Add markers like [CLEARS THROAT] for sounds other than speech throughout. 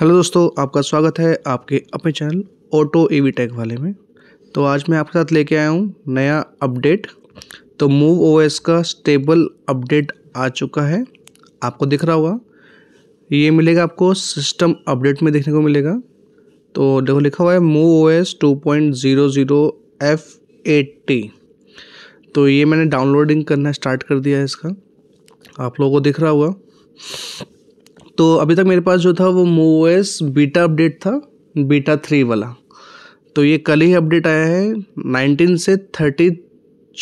hello दोस्तों आपका स्वागत है आपके अपने चैनल ऑटो वी टेक वाले में तो आज मैं आपके साथ लेके आया हूँ नया अपडेट तो मूव ओएस का स्टेबल अपडेट आ चुका है आपको दिख रहा होगा ये मिलेगा आपको सिस्टम अपडेट में देखने को मिलेगा तो देखो लिखा हुआ है move O S two point zero zero F eighty तो ये मैंने डाउनलोडिंग करना स्टार्ट कर दिया है इसका आप लोगों को दिख रहा होगा तो अभी तक मेरे पास जो था वो मोएस बीटा अपडेट था बीटा थ्री वाला तो ये कल ही अपडेट आया है नाइनटीन से थर्टी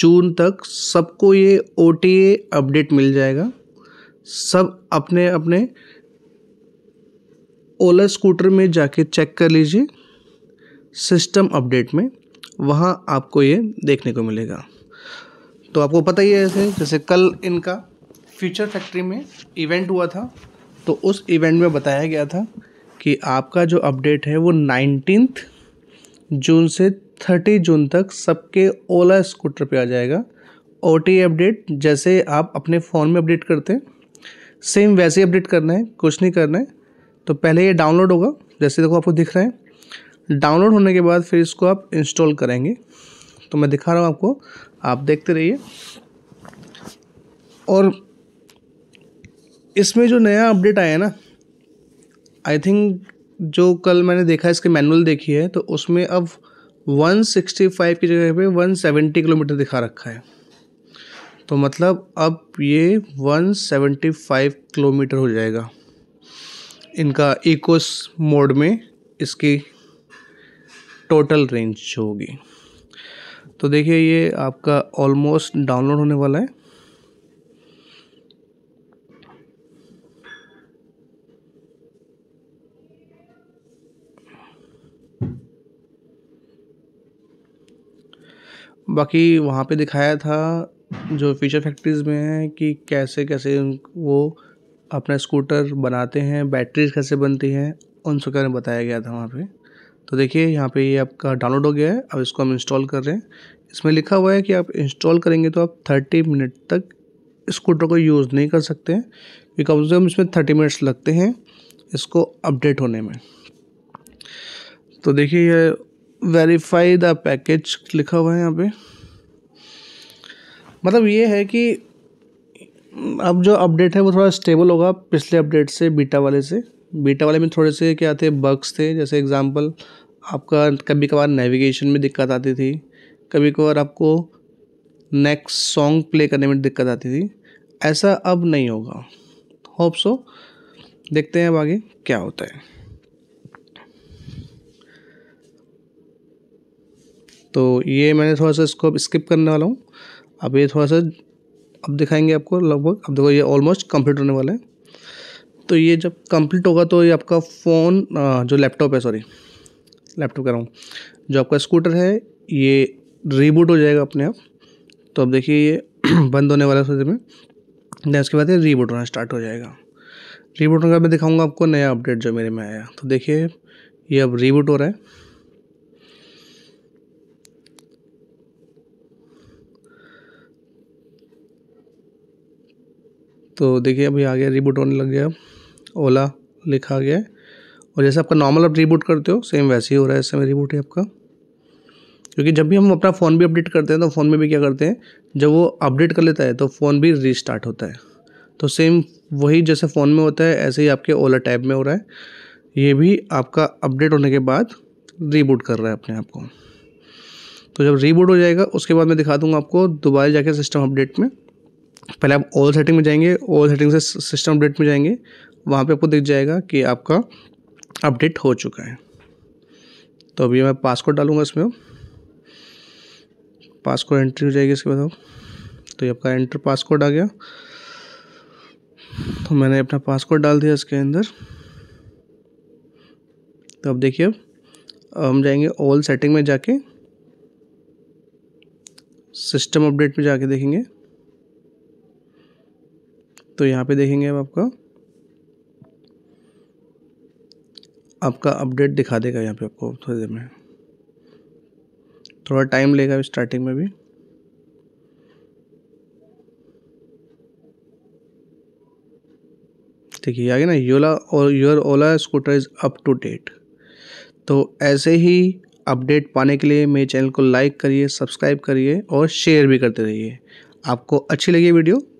जून तक सबको ये ओ अपडेट मिल जाएगा सब अपने अपने ओला स्कूटर में जाके चेक कर लीजिए सिस्टम अपडेट में वहाँ आपको ये देखने को मिलेगा तो आपको पता ही है ऐसे जैसे कल इनका फ्यूचर फैक्ट्री में इवेंट हुआ था तो उस इवेंट में बताया गया था कि आपका जो अपडेट है वो नाइनटीन जून से थर्टी जून तक सबके ओला स्कूटर पे आ जाएगा ओ अपडेट जैसे आप अपने फ़ोन में अपडेट करते हैं सेम वैसे ही अपडेट करना है कुछ नहीं करना है तो पहले ये डाउनलोड होगा जैसे देखो आपको दिख रहा है डाउनलोड होने के बाद फिर इसको आप इंस्टॉल करेंगे तो मैं दिखा रहा हूँ आपको आप देखते रहिए और इसमें जो नया अपडेट आया है ना आई थिंक जो कल मैंने देखा इसके मैनुअल देखी है तो उसमें अब 165 की जगह पे 170 किलोमीटर दिखा रखा है तो मतलब अब ये 175 किलोमीटर हो जाएगा इनका इकोस मोड में इसकी टोटल रेंज होगी तो देखिए ये आपका ऑलमोस्ट डाउनलोड होने वाला है बाकी वहाँ पे दिखाया था जो फ़ीचर फैक्ट्रीज़ में है कि कैसे कैसे वो अपना स्कूटर बनाते हैं बैटरीज कैसे बनती हैं उन सब में बताया गया था वहाँ पे तो देखिए यहाँ पे ये आपका डाउनलोड हो गया है अब इसको हम इंस्टॉल कर रहे हैं इसमें लिखा हुआ है कि आप इंस्टॉल करेंगे तो आप थर्टी मिनट तक स्कूटर को यूज़ नहीं कर सकते हैं कम से कम इसमें थर्टी मिनट्स लगते हैं इसको अपडेट होने में तो देखिए यह वेरीफाई द पैकेज लिखा हुआ है यहाँ पे मतलब ये है कि अब जो अपडेट है वो थोड़ा स्टेबल होगा पिछले अपडेट से बीटा वाले से बीटा वाले में थोड़े से क्या थे बग्स थे जैसे एग्जांपल आपका कभी कभार नेविगेशन में दिक्कत आती थी कभी कभार आपको नेक्स्ट सॉन्ग प्ले करने में दिक्कत आती थी ऐसा अब नहीं होगा होप सो देखते हैं अब आगे क्या होता है तो ये मैंने थोड़ा सा इसको अब स्किप करने वाला हूँ अब ये थोड़ा सा अब दिखाएंगे आपको लगभग अब देखो ये ऑलमोस्ट कम्प्लीट होने वाला है तो ये जब कम्प्लीट होगा तो ये आपका फ़ोन जो लैपटॉप है सॉरी लैपटॉप कह रहा हूँ जो आपका स्कूटर है ये रीबूट हो जाएगा अपने आप तो अब देखिए ये [CLEARS THROAT] बंद होने वाला है में दैन उसके बाद ये रीबूट होना स्टार्ट हो जाएगा रीबूट बाद मैं दिखाऊंगा आपको नया अपडेट जो मेरे में आया तो देखिए ये अब रीबूट हो रहा है तो देखिए अभी आ गया रिबूट होने लग गया ओला लिखा गया और जैसे आपका नॉर्मल आप रिबूट करते हो सेम वैसे ही हो रहा है इस समय रिबूट है आपका क्योंकि जब भी हम अपना फ़ोन भी अपडेट करते हैं तो फ़ोन में भी क्या करते हैं जब वो अपडेट कर लेता है तो फ़ोन भी रीस्टार्ट होता है तो सेम वही जैसे फ़ोन में होता है ऐसे ही आपके ओला टैब में हो रहा है ये भी आपका अपडेट होने के बाद रीबूट कर रहा है अपने आप को तो जब रीबूट हो जाएगा उसके बाद मैं दिखा दूंगा आपको दोबारा जाके सिस्टम अपडेट में पहले आप ऑल सेटिंग में जाएंगे ऑल सेटिंग से सिस्टम अपडेट में जाएंगे वहाँ पे आपको दिख जाएगा कि आपका अपडेट हो चुका है तो अभी मैं पासकोड डालूँगा इसमें पासकोड एंट्री हो जाएगी इसके बाद तो ये आपका एंटर पासकोड आ गया तो मैंने अपना पासकोड डाल दिया इसके अंदर तो अब देखिए हम जाएंगे ऑल सेटिंग में जाके सिस्टम अपडेट में जाके देखेंगे तो यहाँ पे देखेंगे अब आपका आपका अपडेट दिखा देगा यहाँ पे आपको थोड़ी देर में थोड़ा टाइम लेगा स्टार्टिंग में भी देखिए आगे ना योला और your Ola scooter is up to date तो ऐसे ही अपडेट पाने के लिए मेरे चैनल को लाइक करिए सब्सक्राइब करिए और शेयर भी करते रहिए आपको अच्छी लगी वीडियो